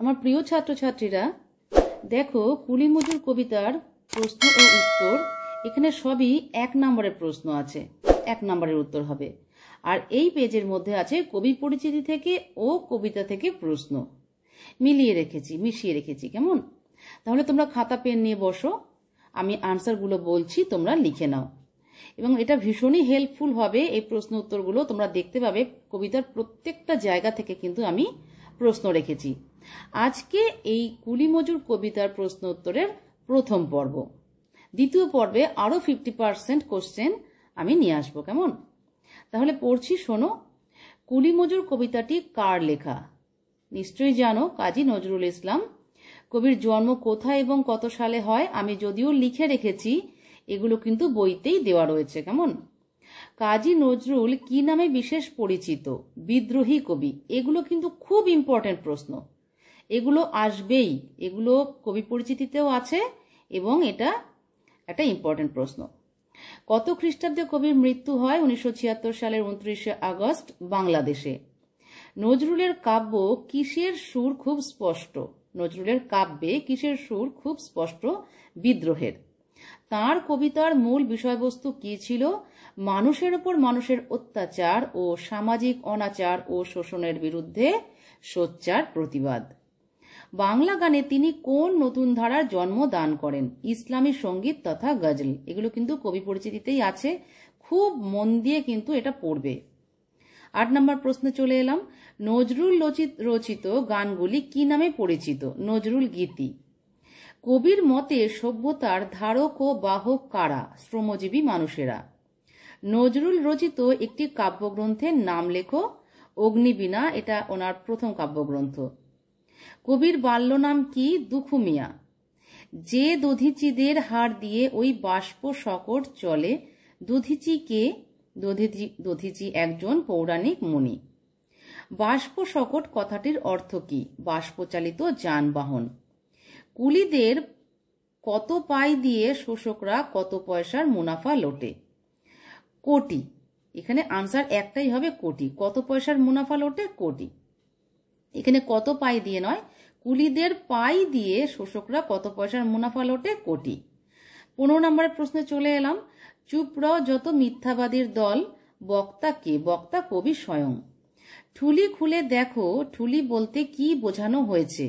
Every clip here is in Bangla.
আমার প্রিয় ছাত্রছাত্রীরা দেখো মজুর কবিতার প্রশ্ন ও উত্তর এখানে সবই এক নম্বরের প্রশ্ন আছে এক নম্বরের উত্তর হবে আর এই পেজের মধ্যে আছে কবি পরিচিতি থেকে ও কবিতা থেকে প্রশ্ন মিলিয়ে রেখেছি মিশিয়ে রেখেছি কেমন তাহলে তোমরা খাতা পেন নিয়ে বসো আমি আনসারগুলো বলছি তোমরা লিখে নাও এবং এটা ভীষণই হেল্পফুল হবে এই প্রশ্ন উত্তরগুলো তোমরা দেখতে পাবে কবিতার প্রত্যেকটা জায়গা থেকে কিন্তু আমি প্রশ্ন রেখেছি আজকে এই কুলিমজুর কবিতার প্রশ্ন উত্তরের প্রথম পর্ব দ্বিতীয় পর্বে আরও ফিফটি পার্সেন্ট কোশ্চেন আমি নিয়ে আসবো কেমন তাহলে পড়ছি শোনো কুলিমজুর কবিতাটি কার লেখা নিশ্চয়ই জানো কাজী নজরুল ইসলাম কবির জন্ম কোথায় এবং কত সালে হয় আমি যদিও লিখে রেখেছি এগুলো কিন্তু বইতেই দেওয়া রয়েছে কেমন কাজী নজরুল কি নামে বিশেষ পরিচিত বিদ্রোহী কবি এগুলো কিন্তু খুব ইম্পর্টেন্ট প্রশ্ন এগুলো আসবেই এগুলো কবি পরিচিতিতেও আছে এবং এটা একটা ইম্পর্টেন্ট প্রশ্ন কত খ্রিস্টাব্দে কবির মৃত্যু হয় উনিশশো সালের উনত্রিশে আগস্ট বাংলাদেশে নজরুলের কাব্য কিসের সুর খুব স্পষ্ট নজরুলের কাব্যে কিসের সুর খুব স্পষ্ট বিদ্রোহের তার কবিতার মূল বিষয়বস্তু কি ছিল মানুষের ওপর মানুষের অত্যাচার ও সামাজিক অনাচার ও শোষণের বিরুদ্ধে সোচ্চার প্রতিবাদ বাংলা গানে তিনি কোন নতুন ধারার জন্ম দান করেন ইসলামী সঙ্গীত তথা গজল এগুলো কিন্তু কবি পরিচিতিতেই আছে খুব মন দিয়ে কিন্তু এটা পড়বে আট নম্বর প্রশ্নে চলে এলাম নজরুল রচিত গানগুলি কি নামে পরিচিত নজরুল গীতি কবির মতে সভ্যতার ধারক ও বাহক কারা শ্রমজীবী মানুষেরা নজরুল রচিত একটি কাব্যগ্রন্থের নাম লেখো অগ্নিবীণা এটা ওনার প্রথম কাব্যগ্রন্থ কবির বাল্য নাম কি দুখু মিয়া যে দধিচিদের হার দিয়ে ওই বাষ্প শকট চলে দধিচি কে দধিচি একজন পৌরাণিক মণি বাষ্প শকট কথাটির অর্থ কি বাষ্পচালিত যানবাহন কুলিদের কত পাই দিয়ে শোষকরা কত পয়সার মুনাফা লোটে কোটি এখানে আনসার একটাই হবে কোটি কত পয়সার মুনাফা লোটে কোটি এখানে কত পাই দিয়ে নয় কুলিদের পাই দিয়ে শোষকরা কত পয়সার মুনাফা লোটে কোটি পনেরো নম্বরের প্রশ্নে চলে এলাম চুপড় যত মিথ্যাবাদীর দল বক্তা কে বক্তা কবি স্বয়ং ঠুলি খুলে দেখো ঠুলি বলতে কি বোঝানো হয়েছে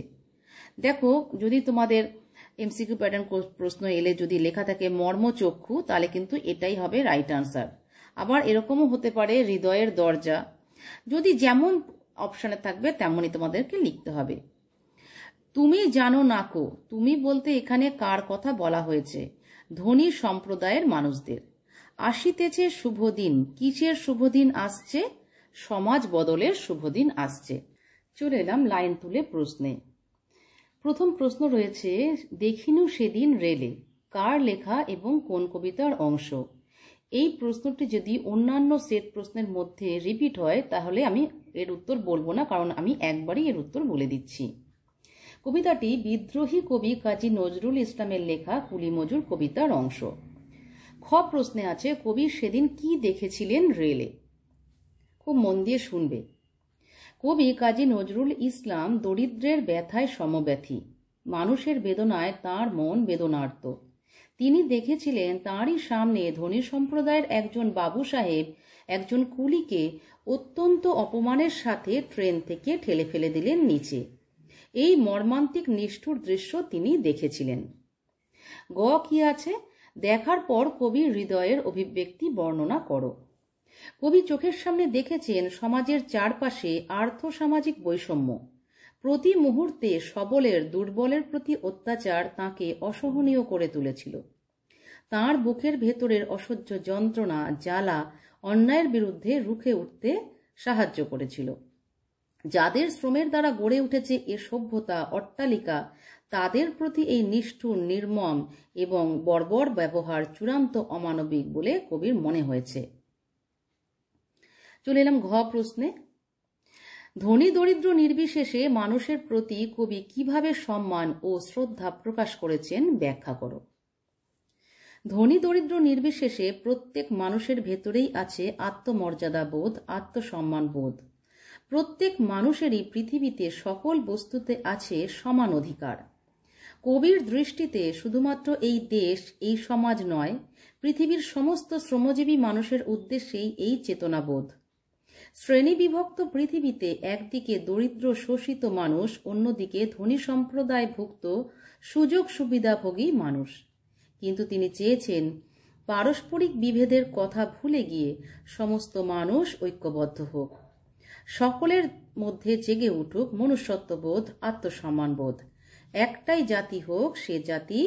দেখো যদি তোমাদের এমসিকিউ প্যাটার্ন প্রশ্ন এলে যদি লেখা থাকে মর্মচক্ষু তাহলে কিন্তু এটাই হবে রাইট আনসার আবার এরকমও হতে পারে হৃদয়ের দরজা যদি যেমন অপশানে থাকবে তেমনই তোমাদেরকে লিখতে হবে তুমি জানো নাকো তুমি বলতে এখানে কার কথা বলা হয়েছে ধনী সম্প্রদায়ের মানুষদের আসিতেছে শুভ দিন কিসের শুভদিন আসছে সমাজ বদলের শুভদিন আসছে চলে এলাম লাইন তুলে প্রশ্নে প্রথম প্রশ্ন রয়েছে দেখিনু সেদিন রেলে কার লেখা এবং কোন কবিতার অংশ এই প্রশ্নটি যদি অন্যান্য সেট প্রশ্নের মধ্যে রিপিট হয় তাহলে আমি এর উত্তর বলবো না কারণ আমি একবারই এর উত্তর বলে দিচ্ছি কবিতাটি বিদ্রোহী কবি কাজী নজরুল ইসলামের লেখা কুলিমজুর কবিতার অংশ খ প্রশ্নে আছে কবি সেদিন কি দেখেছিলেন রেলে খুব মন দিয়ে শুনবে কবি কাজী নজরুল ইসলাম দরিদ্রের ব্যথায় সমব্যথী মানুষের বেদনায় তার মন বেদনার্ত তিনি দেখেছিলেন তাঁরই সামনে ধনী সম্প্রদায়ের একজন বাবু সাহেব একজন কুলিকে অত্যন্ত অপমানের সাথে ট্রেন থেকে ঠেলে ফেলে দিলেন নিচে এই মর্মান্তিক নিষ্ঠুর দৃশ্য তিনি দেখেছিলেন গ কি আছে দেখার পর কবি হৃদয়ের অভিব্যক্তি বর্ণনা করো কবি চোখের সামনে দেখেছেন সমাজের চারপাশে আর্থ সামাজিক বৈষম্য প্রতি মুহূর্তে সবলের দুর্বলের প্রতি অত্যাচার তাকে অসহনীয় করে তুলেছিল তার বুকের ভেতরের অসহ্য যন্ত্রণা জ্বালা অন্যায়ের বিরুদ্ধে রুখে উঠতে সাহায্য করেছিল যাদের শ্রমের দ্বারা গড়ে উঠেছে এ সভ্যতা অট্টালিকা তাদের প্রতি এই নিষ্ঠুর নির্মম এবং বর্বর ব্যবহার চূড়ান্ত অমানবিক বলে কবির মনে হয়েছে চলে এলাম ঘ প্রশ্নে ধনী দরিদ্র নির্বিশেষে মানুষের প্রতি কবি কিভাবে সম্মান ও শ্রদ্ধা প্রকাশ করেছেন ব্যাখ্যা করো ধনী দরিদ্র নির্বিশেষে প্রত্যেক মানুষের ভেতরেই আছে আত্মমর্যাদা বোধ আত্মসম্মান বোধ প্রত্যেক মানুষেরই পৃথিবীতে সকল বস্তুতে আছে সমান অধিকার কবির দৃষ্টিতে শুধুমাত্র এই দেশ এই সমাজ নয় পৃথিবীর সমস্ত শ্রমজীবী মানুষের উদ্দেশ্যেই এই চেতনাবোধ শ্রেণীবিভক্ত পৃথিবীতে একদিকে দরিদ্র শোষিত মানুষ অন্যদিকে ধনী সম্প্রদায়ভুক্ত সুযোগ সুবিধাভোগী মানুষ কিন্তু তিনি চেয়েছেন পারস্পরিক বিভেদের কথা ভুলে গিয়ে সমস্ত মানুষ ঐক্যবদ্ধ হোক সকলের মধ্যে জেগে উঠুক মনুষ্যত্ববোধ আত্মসম্মানবোধ একটাই জাতি হোক সে জাতি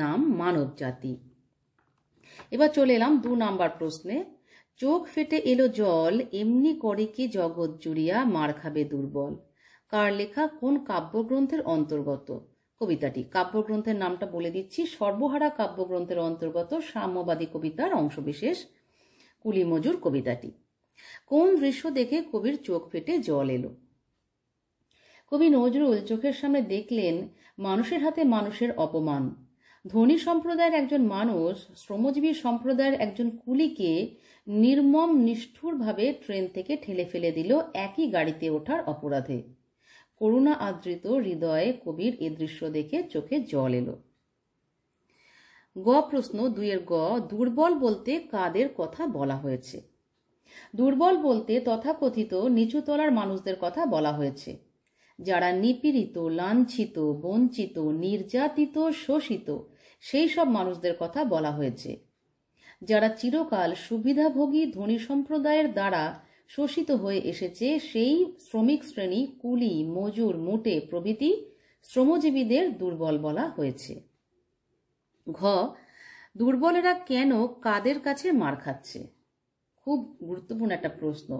নাম মানব জাতি এবার চলে এলাম দু নাম্বার প্রশ্নে চোখ ফেটে এলো জল এমনি করে কি জগৎ জুড়িয়া মার খাবে দুর্বল কার লেখা কোন কাব্যগ্রন্থের অন্তর্গত কবিতাটি কাব্যগ্রন্থের নামটা বলে দিচ্ছি সর্বহারা কাব্যগ্রন্থের অন্তর্গত সাম্যবাদী কবিতার অংশবিশেষ কুলিমজুর কবিতাটি কোন দৃশ্য দেখে কবির চোখ ফেটে জল এলো কবি নজরুল চোখের সামনে দেখলেন মানুষের হাতে মানুষের অপমান ধনী সম্প্রদায়ের একজন মানুষ শ্রমজীবী সম্প্রদায়ের একজন কুলিকে নির্মম নিষ্ঠুরভাবে ট্রেন থেকে ঠেলে ফেলে দিল একই গাড়িতে ওঠার অপরাধে করুণা আদৃত হৃদয়ে কবির এ দৃশ্য দেখে চোখে জল এলো গ প্রশ্ন দুইয়ের গ দুর্বল বলতে কাদের কথা বলা হয়েছে দুর্বল বলতে তথাকথিত নিচুতলার মানুষদের কথা বলা হয়েছে যারা নিপীড়িত লাঞ্ছিত বঞ্চিত নির্যাতিত শোষিত সেই সব মানুষদের কথা বলা হয়েছে যারা চিরকাল সুবিধাভোগী ধনী সম্প্রদায়ের দ্বারা শোষিত হয়ে এসেছে সেই শ্রমিক শ্রেণী কুলি মজুর মোটে প্রভৃতি শ্রমজীবীদের দুর্বল বলা হয়েছে ঘ দুর্বলেরা কেন কাদের কাছে মার খাচ্ছে খুব গুরুত্বপূর্ণ একটা প্রশ্ন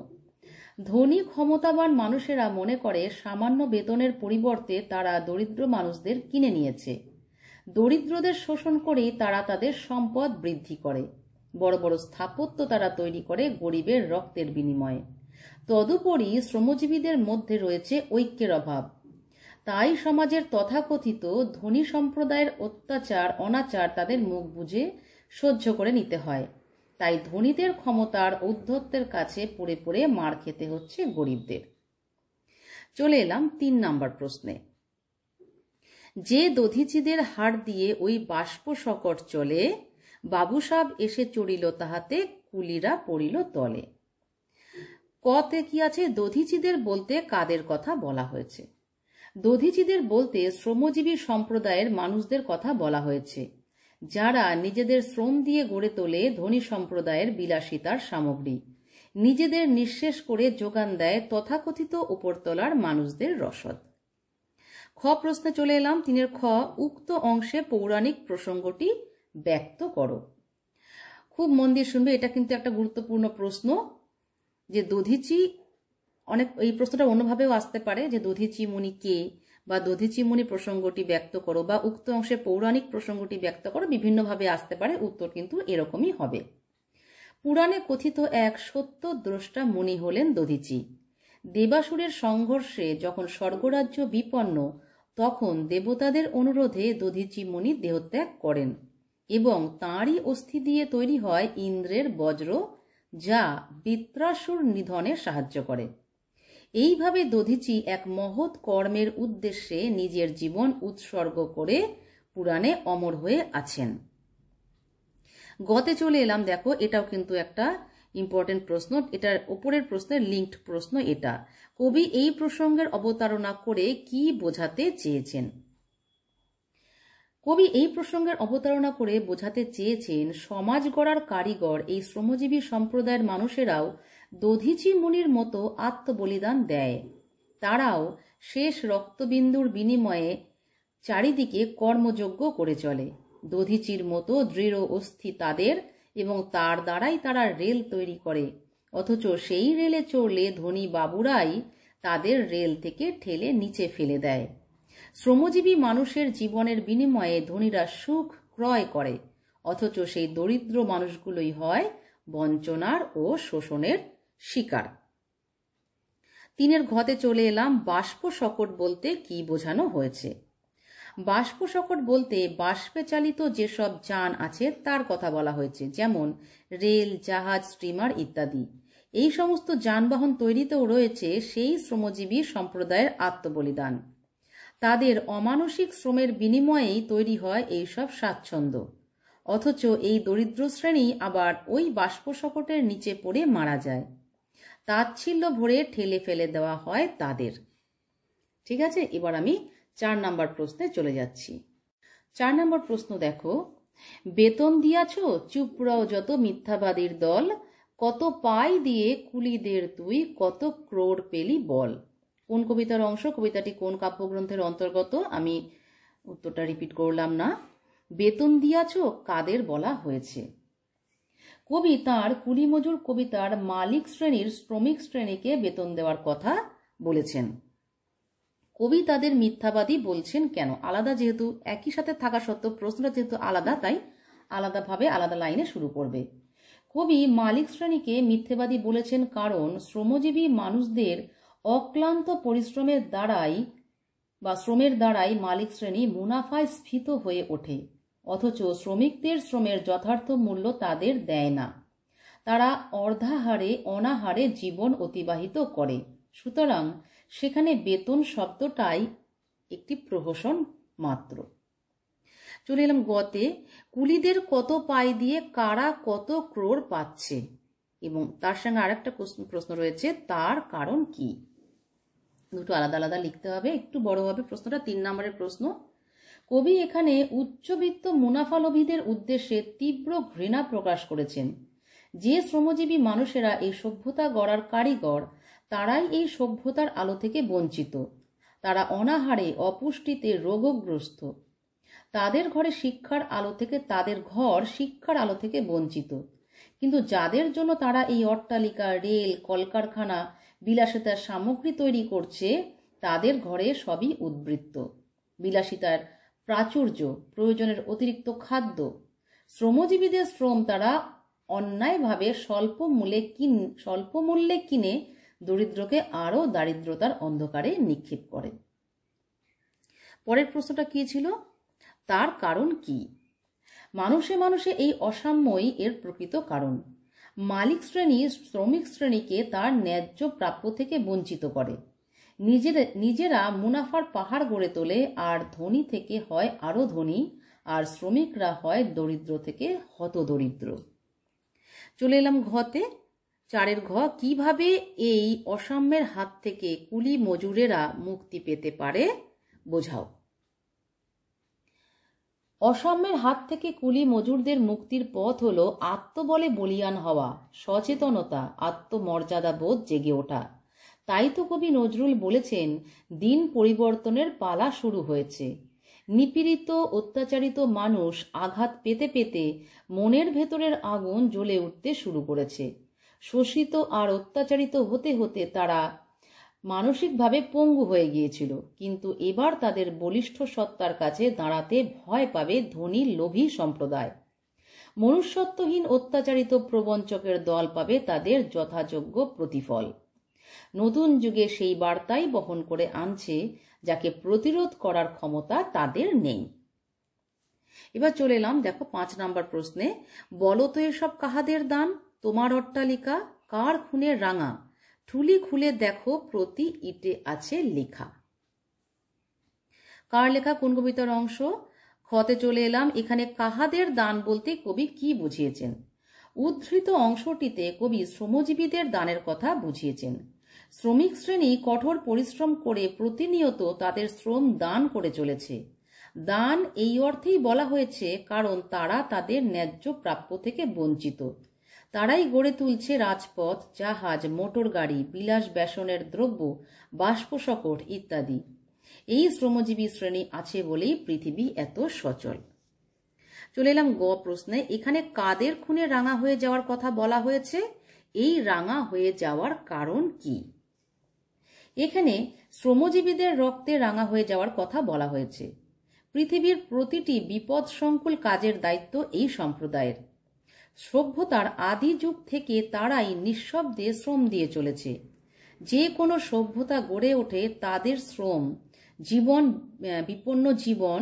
ধনী ক্ষমতাবান মানুষেরা মনে করে সামান্য বেতনের পরিবর্তে তারা দরিদ্র মানুষদের কিনে নিয়েছে দরিদ্রদের শোষণ করেই তারা তাদের সম্পদ বৃদ্ধি করে বড় বড় স্থাপত্য তারা তৈরি করে গরিবের রক্তের বিনিময়ে তদুপরি শ্রমজীবীদের মধ্যে রয়েছে ঐক্যের অভাব তাই সমাজের তথাকথিত ধনী সম্প্রদায়ের অত্যাচার অনাচার তাদের মুখ বুঝে সহ্য করে নিতে হয় তাই ধনীদের ক্ষমতার ঔদ্ধত্যের কাছে পড়ে পড়ে মার খেতে হচ্ছে গরিবদের চলে এলাম তিন নাম্বার প্রশ্নে যে দধিচিদের হাড় দিয়ে ওই বাষ্প সকট চলে বাবুসাব এসে চড়িল তাহাতে কুলিরা পড়িল তলে কতে কি আছে দধিচিদের বলতে কাদের কথা বলা হয়েছে দধিচিদের বলতে শ্রমজীবী সম্প্রদায়ের মানুষদের কথা বলা হয়েছে যারা নিজেদের শ্রম দিয়ে গড়ে তোলে ধনী সম্প্রদায়ের বিলাসিতার সামগ্রী নিজেদের নিঃশেষ করে যোগান দেয় তথাকথিত উপরতলার মানুষদের রসদ খ প্রশ্নে চলে এলাম তিনের খ উক্ত অংশে পৌরাণিক প্রসঙ্গটি ব্যক্ত করো খুব মন দিয়ে শুনবে এটা কিন্তু একটা গুরুত্বপূর্ণ প্রশ্ন যে দধিচি অনেক এই প্রশ্নটা অন্যভাবেও আসতে পারে যে দধিচি মুনি কে বা দধিচিমুনি প্রসঙ্গটি ব্যক্ত করো বা উক্ত অংশে পৌরাণিক প্রসঙ্গটি ব্যক্ত করো বিভিন্নভাবে আসতে পারে উত্তর কিন্তু এরকমই হবে পুরাণে কথিত এক সত্য দ্রষ্টা মুনি হলেন দধিচি দেবাসুরের সংঘর্ষে যখন স্বর্গরাজ্য বিপন্ন তখন দেবতাদের অনুরোধে দধিচি মুনি দেহত্যাগ করেন এবং তাঁরই অস্থি দিয়ে তৈরি হয় ইন্দ্রের বজ্র যা বিত্রাসুর নিধনে সাহায্য করে এইভাবে দধিচি এক মহৎ কর্মের উদ্দেশ্যে নিজের জীবন উৎসর্গ করে পুরাণে অমর হয়ে আছেন গতে চলে এলাম দেখো এটাও কিন্তু একটা ইম্পর্টেন্ট প্রশ্ন এটার ওপরের প্রশ্নের লিঙ্কড প্রশ্ন এটা কবি এই প্রসঙ্গের অবতারণা করে কি বোঝাতে চেয়েছেন কবি এই প্রসঙ্গের অবতারণা করে বোঝাতে চেয়েছেন সমাজ গড়ার কারিগর এই শ্রমজীবী সম্প্রদায়ের মানুষেরাও দধিচি মুনির মতো আত্মবলিদান দেয় তারাও শেষ রক্তবিন্দুর বিনিময়ে চারিদিকে কর্মযোগ্য করে চলে দধিচির মতো দৃঢ় অস্থি তাদের এবং তার দ্বারাই তারা রেল তৈরি করে অথচ সেই রেলে চড়লে ধনী বাবুরাই তাদের রেল থেকে ঠেলে নিচে ফেলে দেয় শ্রমজীবী মানুষের জীবনের বিনিময়ে ধনীরা সুখ ক্রয় করে অথচ সেই দরিদ্র মানুষগুলোই হয় বঞ্চনার ও শোষণের শিকার তিনের ঘতে চলে এলাম বাষ্প শকট বলতে কি বোঝানো হয়েছে বাষ্প শকট বলতে বাষ্পে চালিত যেসব যান আছে তার কথা বলা হয়েছে যেমন রেল জাহাজ স্টিমার ইত্যাদি এই সমস্ত যানবাহন তৈরিতেও রয়েছে সেই শ্রমজীবী সম্প্রদায়ের আত্মবলিদান তাদের অমানসিক শ্রমের বিনিময়েই তৈরি হয় এইসব স্বাচ্ছন্দ্য অথচ এই দরিদ্র শ্রেণী আবার ওই বাষ্পশকটের নিচে পড়ে মারা যায় তাচ্ছিল্য ভরে ঠেলে ফেলে দেওয়া হয় তাদের ঠিক আছে এবার আমি চার নাম্বার প্রশ্নে চলে যাচ্ছি চার নাম্বার প্রশ্ন দেখো বেতন দিয়াছ চুপড়াও যত মিথ্যাবাদীর দল কত পাই দিয়ে কুলিদের তুই কত ক্রোড় পেলি বল কোন কবিতার অংশ কবিতাটি কোন কাব্যগ্রন্থের অন্তর্গত আমি উত্তরটা রিপিট করলাম না বেতন দিয়াছ কাদের বলা হয়েছে কবি তাঁর কুলিমজুর মজুর কবিতার মালিক শ্রেণীর শ্রমিক শ্রেণীকে বেতন দেওয়ার কথা বলেছেন কবি তাদের মিথ্যাবাদী বলছেন কেন আলাদা যেহেতু একই সাথে থাকা সত্ত্বেও প্রশ্নটা যেহেতু আলাদা তাই আলাদাভাবে আলাদা লাইনে শুরু করবে কবি মালিক শ্রেণীকে মিথ্যেবাদী বলেছেন কারণ শ্রমজীবী মানুষদের অক্লান্ত পরিশ্রমের দ্বারাই বা শ্রমের দ্বারাই মালিক শ্রেণী মুনাফায় স্ফীত হয়ে ওঠে অথচ শ্রমিকদের শ্রমের যথার্থ মূল্য তাদের দেয় না তারা অর্ধাহারে অনাহারে জীবন অতিবাহিত করে সুতরাং সেখানে বেতন শব্দটাই একটি প্রহসন মাত্র চলে এলাম গতে কুলিদের কত পায় দিয়ে কারা কত ক্রোড় পাচ্ছে এবং তার সঙ্গে আরেকটা প্রশ্ন রয়েছে তার কারণ কী দুটো আলাদা আলাদা লিখতে হবে একটু বড় হবে প্রশ্নটা তিন নম্বরের প্রশ্ন কবি এখানে উচ্চবিত্ত মুনাফালোভীদের উদ্দেশ্যে তীব্র ঘৃণা প্রকাশ করেছেন যে শ্রমজীবী মানুষেরা এই সভ্যতা গড়ার কারিগর তারাই এই সভ্যতার আলো থেকে বঞ্চিত তারা অনাহারে অপুষ্টিতে রোগগ্রস্ত তাদের ঘরে শিক্ষার আলো থেকে তাদের ঘর শিক্ষার আলো থেকে বঞ্চিত কিন্তু যাদের জন্য তারা এই অট্টালিকা রেল কলকারখানা বিলাসিতার সামগ্রী তৈরি করছে তাদের ঘরে সবই উদ্বৃত্ত বিলাসিতার প্রাচুর্য প্রয়োজনের অতিরিক্ত খাদ্য শ্রমজীবীদের শ্রম তারা অন্যায়ভাবে স্বল্প মূল্যে কিন স্বল্প মূল্যে কিনে দরিদ্রকে আরও দারিদ্রতার অন্ধকারে নিক্ষেপ করে পরের প্রশ্নটা কী ছিল তার কারণ কি মানুষে মানুষে এই অসাম্যই এর প্রকৃত কারণ মালিক শ্রেণী শ্রমিক শ্রেণীকে তার ন্যায্য প্রাপ্য থেকে বঞ্চিত করে নিজের নিজেরা মুনাফার পাহাড় গড়ে তোলে আর ধনী থেকে হয় আরও ধনী আর শ্রমিকরা হয় দরিদ্র থেকে হত দরিদ্র চলে এলাম ঘতে চারের ঘ কিভাবে এই অসাম্যের হাত থেকে কুলি মজুরেরা মুক্তি পেতে পারে বোঝাও অসাম্যের হাত থেকে কুলি মজুরদের মুক্তির পথ হল আত্মবলে বলিয়ান হওয়া সচেতনতা আত্মমর্যাদা বোধ জেগে ওঠা তাই তো কবি নজরুল বলেছেন দিন পরিবর্তনের পালা শুরু হয়েছে নিপীড়িত অত্যাচারিত মানুষ আঘাত পেতে পেতে মনের ভেতরের আগুন জ্বলে উঠতে শুরু করেছে শোষিত আর অত্যাচারিত হতে হতে তারা মানসিকভাবে পঙ্গু হয়ে গিয়েছিল কিন্তু এবার তাদের বলিষ্ঠ সত্তার কাছে দাঁড়াতে ভয় পাবে ধনী লোভী সম্প্রদায় মনুষ্যত্বহীন অত্যাচারিত প্রবঞ্চকের দল পাবে তাদের যথাযোগ্য প্রতিফল নতুন যুগে সেই বার্তাই বহন করে আনছে যাকে প্রতিরোধ করার ক্ষমতা তাদের নেই এবার চলে এলাম দেখো পাঁচ নাম্বার প্রশ্নে বলো তো এসব কাহাদের দান তোমার অট্টালিকা কার খুনে রাঙা ঠুলি খুলে দেখো প্রতি ইটে আছে লেখা কার লেখা কোন কবিতার অংশ খতে চলে এলাম এখানে কাহাদের দান বলতে কবি কি বুঝিয়েছেন উদ্ধৃত অংশটিতে কবি শ্রমজীবীদের দানের কথা বুঝিয়েছেন শ্রমিক শ্রেণী কঠোর পরিশ্রম করে প্রতিনিয়ত তাদের শ্রম দান করে চলেছে দান এই অর্থেই বলা হয়েছে কারণ তারা তাদের ন্যায্য প্রাপ্য থেকে বঞ্চিত তারাই গড়ে তুলছে রাজপথ জাহাজ মোটর গাড়ি বিলাস ব্যাসনের দ্রব্য বাষ্পসকট ইত্যাদি এই শ্রমজীবী শ্রেণী আছে বলেই পৃথিবী এত সচল চলে এলাম গ প্রশ্নে এখানে কাদের খুনে রাঙা হয়ে যাওয়ার কথা বলা হয়েছে এই রাঙা হয়ে যাওয়ার কারণ কি এখানে শ্রমজীবীদের রক্তে রাঙা হয়ে যাওয়ার কথা বলা হয়েছে পৃথিবীর প্রতিটি বিপদ সংকুল কাজের দায়িত্ব এই সম্প্রদায়ের সভ্যতার আদি যুগ থেকে তারাই নিঃশব্দে শ্রম দিয়ে চলেছে যে কোনো সভ্যতা গড়ে ওঠে তাদের শ্রম জীবন বিপন্ন জীবন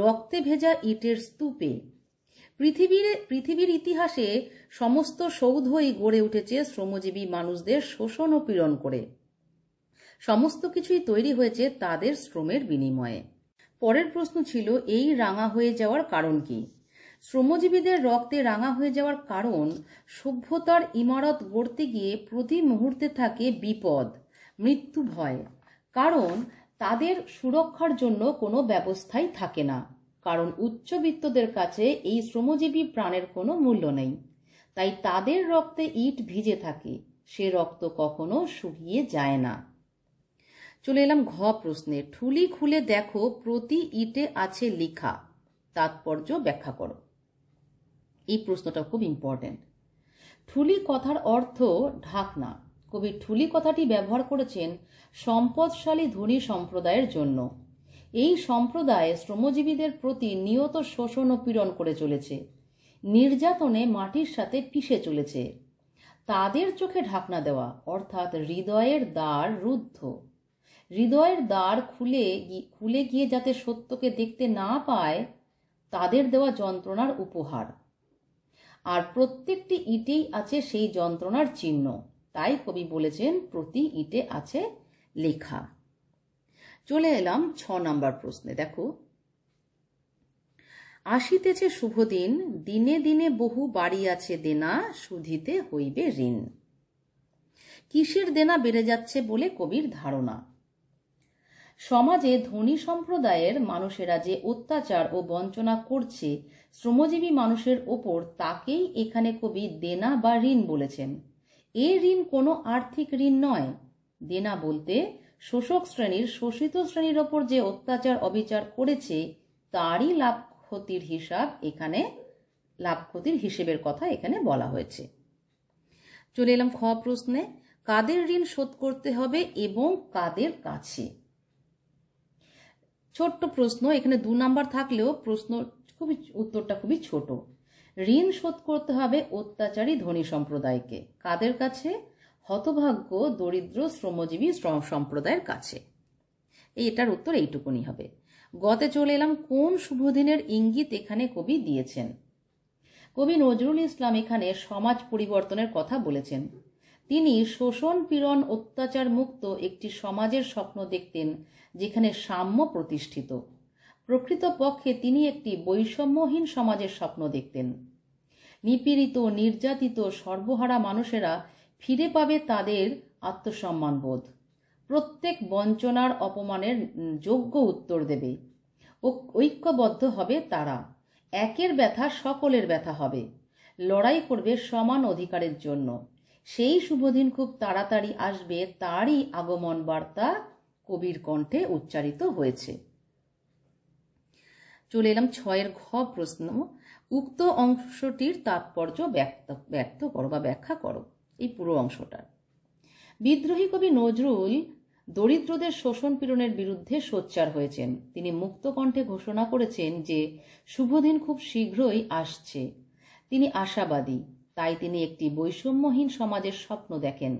রক্তে ভেজা ইটের স্তূপে পৃথিবীর পৃথিবীর ইতিহাসে সমস্ত সৌধই গড়ে উঠেছে শ্রমজীবী মানুষদের শোষণ ও পীড়ন করে সমস্ত কিছুই তৈরি হয়েছে তাদের শ্রমের বিনিময়ে পরের প্রশ্ন ছিল এই রাঙা হয়ে যাওয়ার কারণ কি শ্রমজীবীদের রক্তে রাঙা হয়ে যাওয়ার কারণ সভ্যতার ইমারত গড়তে গিয়ে প্রতি মুহূর্তে থাকে বিপদ মৃত্যু ভয় কারণ তাদের সুরক্ষার জন্য কোনো ব্যবস্থাই থাকে না কারণ উচ্চবিত্তদের কাছে এই শ্রমজীবী প্রাণের কোনো মূল্য নেই তাই তাদের রক্তে ইট ভিজে থাকে সে রক্ত কখনো শুকিয়ে যায় না চলে এলাম ঘ প্রশ্নে ঠুলি খুলে দেখো প্রতি ইটে আছে লিখা তাৎপর্য ব্যাখ্যা করো এই প্রশ্নটা খুব ইম্পর্ট্যান্ট ঠুলি কথার অর্থ ঢাকনা কবি ঠুলি কথাটি ব্যবহার করেছেন সম্পদশালী ধনী সম্প্রদায়ের জন্য এই সম্প্রদায় শ্রমজীবীদের প্রতি নিয়ত শোষণ ও পীড়ন করে চলেছে নির্যাতনে মাটির সাথে পিষে চলেছে তাদের চোখে ঢাকনা দেওয়া অর্থাৎ হৃদয়ের দ্বার রুদ্ধ হৃদয়ের দ্বার খুলে খুলে গিয়ে যাতে সত্যকে দেখতে না পায় তাদের দেওয়া যন্ত্রণার উপহার আর প্রত্যেকটি ইটেই আছে সেই যন্ত্রণার চিহ্ন তাই কবি বলেছেন প্রতি ইটে আছে লেখা চলে এলাম ছ নাম্বার প্রশ্নে দেখো আসিতেছে শুভদিন দিনে দিনে বহু বাড়ি আছে দেনা সুধিতে হইবে ঋণ কিসের দেনা বেড়ে যাচ্ছে বলে কবির ধারণা সমাজে ধনী সম্প্রদায়ের মানুষেরা যে অত্যাচার ও বঞ্চনা করছে শ্রমজীবী মানুষের ওপর তাকেই এখানে কবি দেনা বা ঋণ বলেছেন এ ঋণ কোনো আর্থিক ঋণ নয় দেনা বলতে শোষক শ্রেণীর শোষিত শ্রেণীর ওপর যে অত্যাচার অবিচার করেছে তারই লাভ ক্ষতির হিসাব এখানে লাভ ক্ষতির হিসেবের কথা এখানে বলা হয়েছে চলে এলাম খ প্রশ্নে কাদের ঋণ শোধ করতে হবে এবং কাদের কাছে ছোট্ট প্রশ্ন এখানে দু নাম্বার থাকলেও প্রশ্ন খুবই উত্তরটা খুবই ছোট ঋণ শোধ করতে হবে অত্যাচারী ধনী সম্প্রদায়কে কাদের কাছে হতভাগ্য দরিদ্র শ্রমজীবী শ্রম সম্প্রদায়ের কাছে এটার উত্তর এইটুকুনি হবে গতে চলে এলাম কোন শুভদিনের ইঙ্গিত এখানে কবি দিয়েছেন কবি নজরুল ইসলাম এখানে সমাজ পরিবর্তনের কথা বলেছেন তিনি শোষণ পীড়ন অত্যাচার মুক্ত একটি সমাজের স্বপ্ন দেখতেন যেখানে সাম্য প্রতিষ্ঠিত প্রকৃতপক্ষে তিনি একটি বৈষম্যহীন সমাজের স্বপ্ন দেখতেন নিপীড়িত নির্যাতিত সর্বহারা মানুষেরা ফিরে পাবে তাদের আত্মসম্মানবোধ প্রত্যেক বঞ্চনার অপমানের যোগ্য উত্তর দেবে ঐক্যবদ্ধ হবে তারা একের ব্যথা সকলের ব্যথা হবে লড়াই করবে সমান অধিকারের জন্য সেই শুভদিন খুব তাড়াতাড়ি আসবে তারই আগমন বার্তা কবির কণ্ঠে উচ্চারিত হয়েছে চলে এলাম ছয়ের ঘ প্রশ্ন উক্ত অংশটির তাৎপর্য ব্যক্ত ব্যক্ত করো বা ব্যাখ্যা করো এই পুরো অংশটার বিদ্রোহী কবি নজরুল দরিদ্রদের শোষণ পীড়নের বিরুদ্ধে সোচ্চার হয়েছেন তিনি মুক্ত কণ্ঠে ঘোষণা করেছেন যে শুভদিন খুব শীঘ্রই আসছে তিনি আশাবাদী তাই তিনি একটি বৈষম্যহীন সমাজের স্বপ্ন দেখেন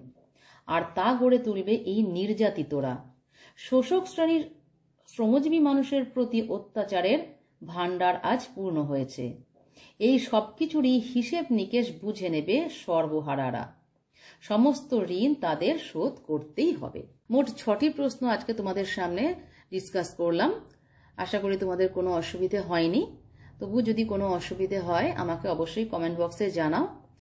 আর তা গড়ে তুলবে এই নির্যাতিতরা শোষক শ্রেণীর শ্রমজীবী মানুষের প্রতি অত্যাচারের ভাণ্ডার আজ পূর্ণ হয়েছে এই সব কিছুরই হিসেব নিকেশ বুঝে নেবে সর্বহারারা সমস্ত ঋণ তাদের শোধ করতেই হবে মোট ছটি প্রশ্ন আজকে তোমাদের সামনে ডিসকাস করলাম আশা করি তোমাদের কোনো অসুবিধে হয়নি তবু যদি কোনো অসুবিধে হয় আমাকে অবশ্যই কমেন্ট বক্সে জানাও